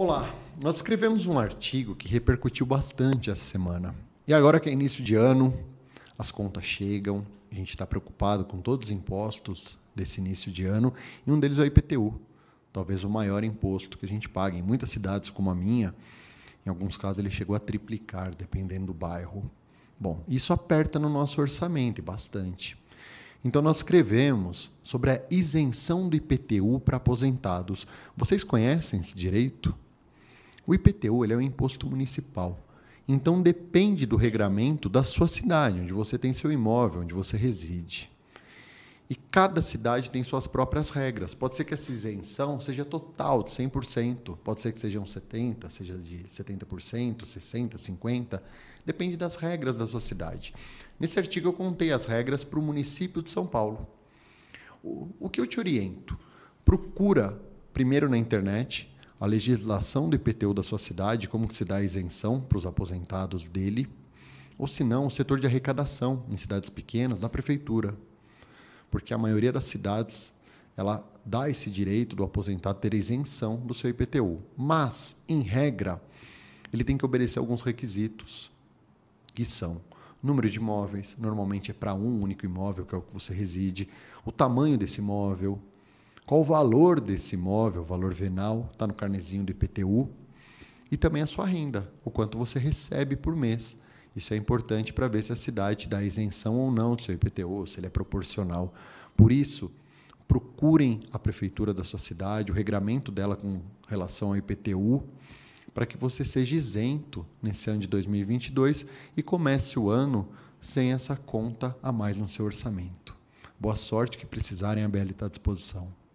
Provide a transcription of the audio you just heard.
Olá, nós escrevemos um artigo que repercutiu bastante essa semana. E agora que é início de ano, as contas chegam, a gente está preocupado com todos os impostos desse início de ano, e um deles é o IPTU, talvez o maior imposto que a gente paga. Em muitas cidades, como a minha, em alguns casos ele chegou a triplicar, dependendo do bairro. Bom, isso aperta no nosso orçamento bastante. Então, nós escrevemos sobre a isenção do IPTU para aposentados. Vocês conhecem esse direito? O IPTU ele é um imposto municipal. Então depende do regramento da sua cidade, onde você tem seu imóvel, onde você reside. E cada cidade tem suas próprias regras. Pode ser que essa isenção seja total, de 100%. Pode ser que seja um 70%, seja de 70%, 60%, 50%. Depende das regras da sua cidade. Nesse artigo eu contei as regras para o município de São Paulo. O, o que eu te oriento? Procura primeiro na internet a legislação do IPTU da sua cidade, como que se dá isenção para os aposentados dele, ou se não, o setor de arrecadação em cidades pequenas, na prefeitura. Porque a maioria das cidades ela dá esse direito do aposentado ter isenção do seu IPTU. Mas, em regra, ele tem que obedecer alguns requisitos, que são número de imóveis, normalmente é para um único imóvel, que é o que você reside, o tamanho desse imóvel, qual o valor desse imóvel, o valor venal, está no carnezinho do IPTU, e também a sua renda, o quanto você recebe por mês. Isso é importante para ver se a cidade te dá isenção ou não do seu IPTU, se ele é proporcional. Por isso, procurem a prefeitura da sua cidade, o regramento dela com relação ao IPTU, para que você seja isento nesse ano de 2022 e comece o ano sem essa conta a mais no seu orçamento. Boa sorte que precisarem, a BL está à disposição.